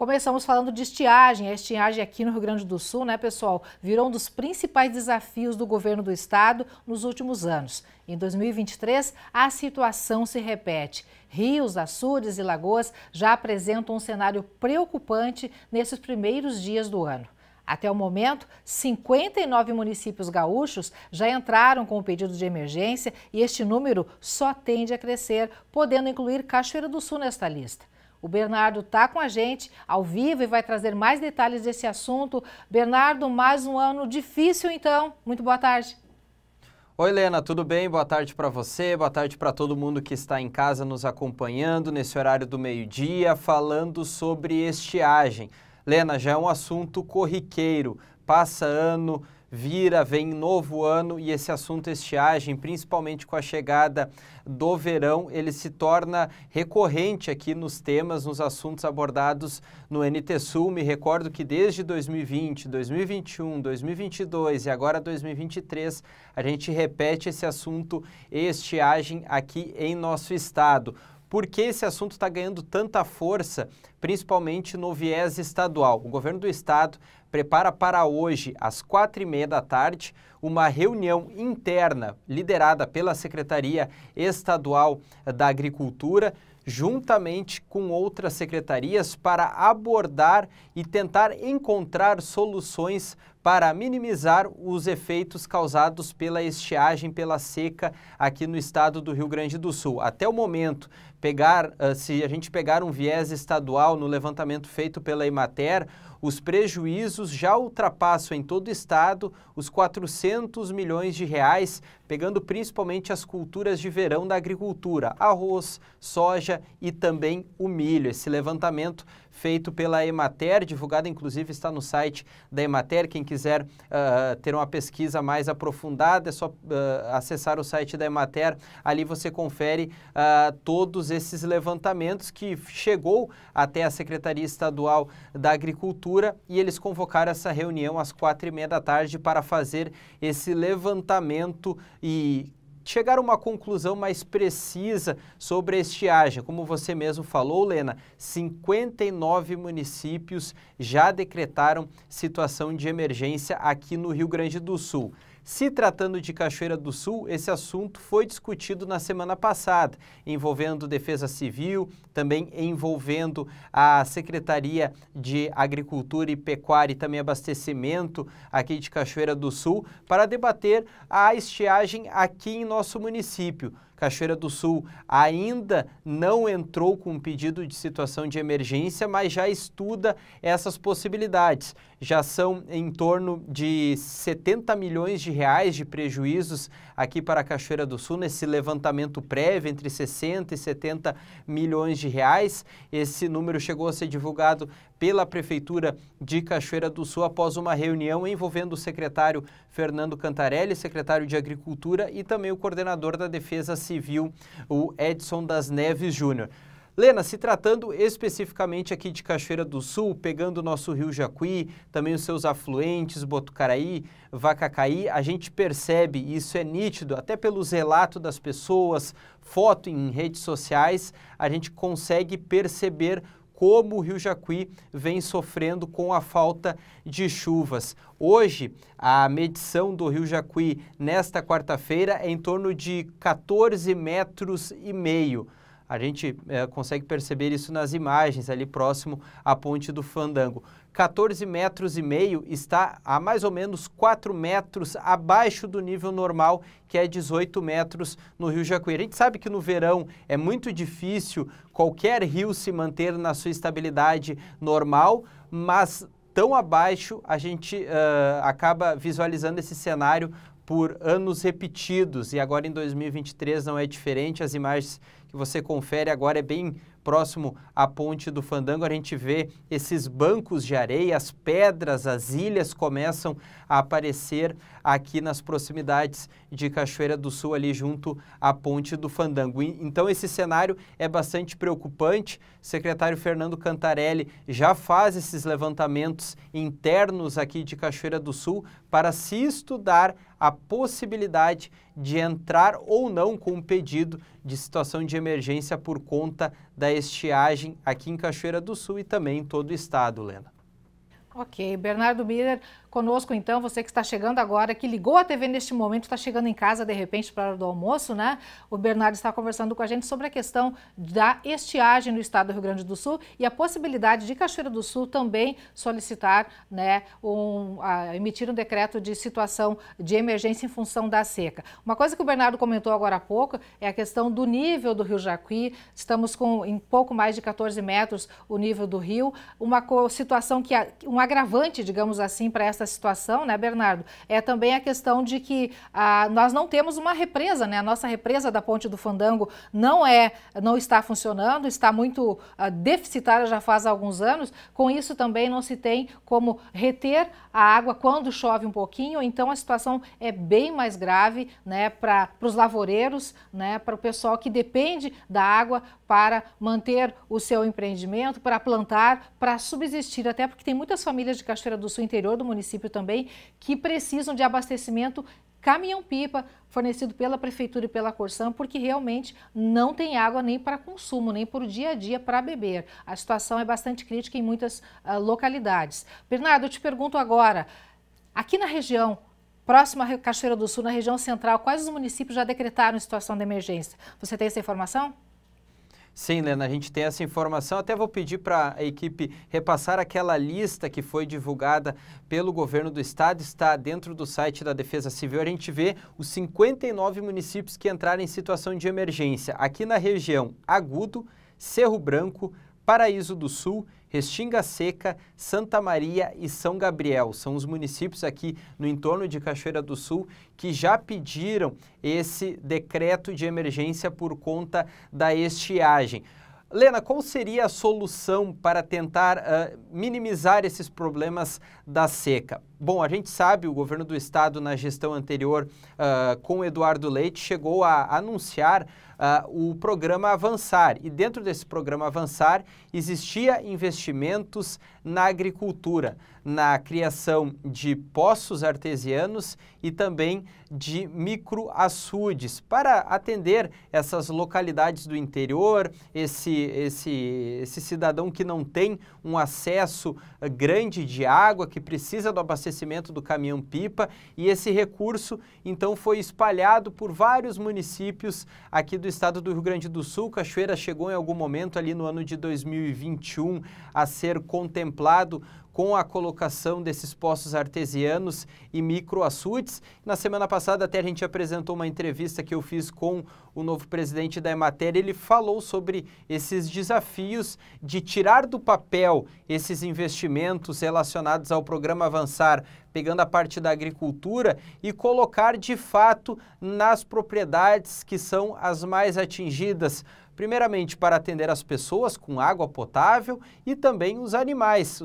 Começamos falando de estiagem. A estiagem aqui no Rio Grande do Sul, né, pessoal, virou um dos principais desafios do governo do estado nos últimos anos. Em 2023, a situação se repete. Rios, açudes e lagoas já apresentam um cenário preocupante nesses primeiros dias do ano. Até o momento, 59 municípios gaúchos já entraram com o pedido de emergência e este número só tende a crescer, podendo incluir Cachoeira do Sul nesta lista. O Bernardo está com a gente ao vivo e vai trazer mais detalhes desse assunto. Bernardo, mais um ano difícil, então. Muito boa tarde. Oi, Helena, tudo bem? Boa tarde para você, boa tarde para todo mundo que está em casa nos acompanhando nesse horário do meio-dia, falando sobre estiagem. Lena, já é um assunto corriqueiro, passa ano, vira, vem novo ano e esse assunto estiagem, principalmente com a chegada do verão, ele se torna recorrente aqui nos temas, nos assuntos abordados no NT Sul. Me recordo que desde 2020, 2021, 2022 e agora 2023, a gente repete esse assunto estiagem aqui em nosso estado por que esse assunto está ganhando tanta força, principalmente no viés estadual. O governo do estado prepara para hoje, às quatro e meia da tarde, uma reunião interna liderada pela Secretaria Estadual da Agricultura juntamente com outras secretarias, para abordar e tentar encontrar soluções para minimizar os efeitos causados pela estiagem, pela seca aqui no estado do Rio Grande do Sul. Até o momento, pegar, ah, se a gente pegar um viés estadual no levantamento feito pela Emater, os prejuízos já ultrapassam em todo o estado os 400 milhões de reais pegando principalmente as culturas de verão da agricultura, arroz, soja e também o milho. Esse levantamento feito pela Emater, divulgado inclusive está no site da Emater. Quem quiser uh, ter uma pesquisa mais aprofundada, é só uh, acessar o site da Emater. Ali você confere uh, todos esses levantamentos que chegou até a Secretaria Estadual da Agricultura e eles convocaram essa reunião às quatro e meia da tarde para fazer esse levantamento 以。chegar a uma conclusão mais precisa sobre a estiagem. Como você mesmo falou, Lena, 59 municípios já decretaram situação de emergência aqui no Rio Grande do Sul. Se tratando de Cachoeira do Sul, esse assunto foi discutido na semana passada, envolvendo Defesa Civil, também envolvendo a Secretaria de Agricultura e Pecuária e também Abastecimento aqui de Cachoeira do Sul, para debater a estiagem aqui em nosso nosso município. Cachoeira do Sul ainda não entrou com um pedido de situação de emergência, mas já estuda essas possibilidades. Já são em torno de 70 milhões de reais de prejuízos aqui para a Cachoeira do Sul, nesse levantamento prévio, entre 60 e 70 milhões de reais. Esse número chegou a ser divulgado pela Prefeitura de Cachoeira do Sul após uma reunião envolvendo o secretário Fernando Cantarelli, secretário de Agricultura e também o coordenador da Defesa Civil Civil, o Edson das Neves Júnior. Lena, se tratando especificamente aqui de Cachoeira do Sul, pegando o nosso rio Jacuí, também os seus afluentes, Botucaraí, Vacacaí, a gente percebe, e isso é nítido, até pelos relatos das pessoas, foto em redes sociais, a gente consegue perceber como o Rio Jacuí vem sofrendo com a falta de chuvas. Hoje, a medição do Rio Jacuí nesta quarta-feira é em torno de 14 metros e meio. A gente é, consegue perceber isso nas imagens ali próximo à ponte do Fandango. 14 metros e meio está a mais ou menos 4 metros abaixo do nível normal, que é 18 metros no Rio Jacuí. A gente sabe que no verão é muito difícil qualquer rio se manter na sua estabilidade normal, mas tão abaixo a gente uh, acaba visualizando esse cenário por anos repetidos e agora em 2023 não é diferente, as imagens que você confere agora é bem próximo à ponte do Fandango. A gente vê esses bancos de areia, as pedras, as ilhas começam a aparecer aqui nas proximidades de Cachoeira do Sul, ali junto à ponte do Fandango. Então, esse cenário é bastante preocupante. O secretário Fernando Cantarelli já faz esses levantamentos internos aqui de Cachoeira do Sul para se estudar a possibilidade de entrar ou não com um pedido de situação de emergência por conta da estiagem aqui em Cachoeira do Sul e também em todo o estado, Lena. Ok, Bernardo Miller Conosco, então, você que está chegando agora, que ligou a TV neste momento, está chegando em casa de repente para a hora do almoço, né? O Bernardo está conversando com a gente sobre a questão da estiagem no estado do Rio Grande do Sul e a possibilidade de Cachoeira do Sul também solicitar, né, um, a, emitir um decreto de situação de emergência em função da seca. Uma coisa que o Bernardo comentou agora há pouco é a questão do nível do Rio Jacuí. Estamos com em pouco mais de 14 metros o nível do rio. Uma situação que é um agravante, digamos assim, para essa essa situação, né, Bernardo, é também a questão de que a ah, nós não temos uma represa, né? A nossa represa da Ponte do Fandango não é, não está funcionando, está muito ah, deficitária já faz alguns anos. Com isso também não se tem como reter a água quando chove um pouquinho. Então a situação é bem mais grave, né, para os lavoureiros, né, para o pessoal que depende da água para manter o seu empreendimento, para plantar, para subsistir, até porque tem muitas famílias de Cachoeira do Sul interior do município município também, que precisam de abastecimento caminhão-pipa fornecido pela prefeitura e pela Corsã, porque realmente não tem água nem para consumo, nem para o dia a dia para beber. A situação é bastante crítica em muitas uh, localidades. Bernardo, eu te pergunto agora, aqui na região, próxima à Cachoeira do Sul, na região central, quais os municípios já decretaram situação de emergência? Você tem essa informação? Sim, Lena, a gente tem essa informação. Até vou pedir para a equipe repassar aquela lista que foi divulgada pelo governo do estado, está dentro do site da Defesa Civil. A gente vê os 59 municípios que entraram em situação de emergência. Aqui na região Agudo, Cerro Branco, Paraíso do Sul, Restinga Seca, Santa Maria e São Gabriel. São os municípios aqui no entorno de Cachoeira do Sul que já pediram esse decreto de emergência por conta da estiagem. Lena, qual seria a solução para tentar uh, minimizar esses problemas da seca? Bom, a gente sabe, o governo do estado, na gestão anterior, uh, com Eduardo Leite, chegou a anunciar uh, o programa Avançar. E dentro desse programa Avançar, existia investimentos na agricultura, na criação de poços artesianos e também de microaçudes, para atender essas localidades do interior, esse, esse, esse cidadão que não tem um acesso ah, grande de água, que precisa do abastecimento abastecimento do caminhão-pipa e esse recurso então foi espalhado por vários municípios aqui do estado do Rio Grande do Sul. Cachoeira chegou em algum momento ali no ano de 2021 a ser contemplado com a colocação desses poços artesianos e microaçudes. Na semana passada até a gente apresentou uma entrevista que eu fiz com o novo presidente da Emater, ele falou sobre esses desafios de tirar do papel esses investimentos relacionados ao programa Avançar, pegando a parte da agricultura e colocar de fato nas propriedades que são as mais atingidas primeiramente para atender as pessoas com água potável e também os animais,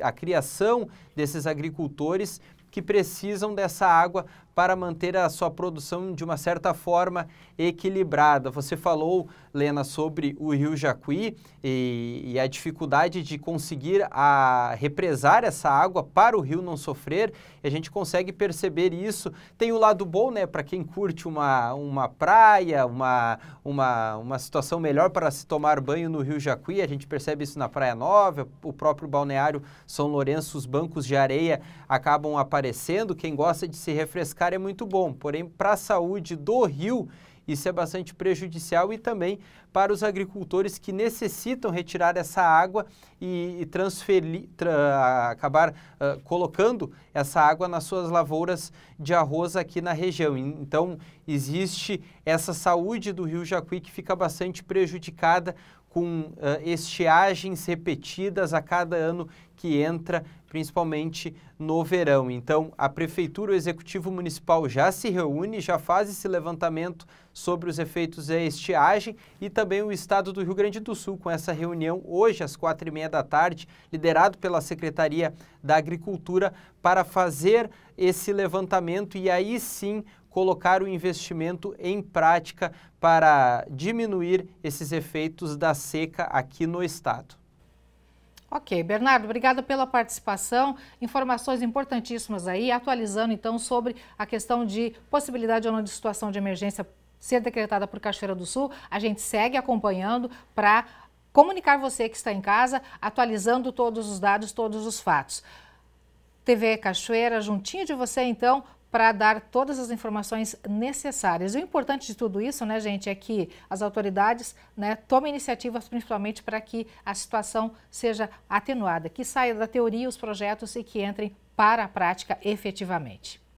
a criação desses agricultores que precisam dessa água para manter a sua produção de uma certa forma equilibrada. Você falou, Lena, sobre o Rio Jacuí e, e, a dificuldade de conseguir a, represar essa água para o rio não sofrer. a gente consegue perceber isso. Tem o lado bom, né, para quem curte uma, uma praia, uma, uma, uma situação melhor para se tomar banho no Rio Jacuí. A gente percebe isso na Praia Nova, o próprio balneário São Lourenço, os bancos de areia acabam aparecendo. Quem gosta de se refrescar é muito bom, porém para a saúde do rio isso é bastante prejudicial e também para os agricultores que necessitam retirar essa água e, transferir, tra, acabar uh, colocando essa água nas suas lavouras de arroz aqui na região. Então, existe essa saúde do Rio Jacuí que fica bastante prejudicada com uh, estiagens repetidas a cada ano que entra, principalmente no verão. Então, a Prefeitura, o Executivo Municipal já se reúne, já faz esse levantamento sobre os efeitos da estiagem e também o Estado do Rio Grande do Sul, com essa reunião hoje às quatro e meia da tarde, liderado pela Secretaria da Agricultura, para fazer esse levantamento e aí sim colocar o investimento em prática para diminuir esses efeitos da seca aqui no estado. Ok, Bernardo, obrigada pela participação. Informações importantíssimas aí, atualizando então sobre a questão de possibilidade ou não de situação de emergência ser decretada por Cachoeira do Sul. A gente segue acompanhando para comunicar você que está em casa, atualizando todos os dados, todos os fatos. TV Cachoeira, juntinho de você então, para dar todas as informações necessárias. E o importante de tudo isso, né, gente, é que as autoridades né, tomem iniciativas principalmente para que a situação seja atenuada, que saia da teoria os projetos e que entrem para a prática efetivamente.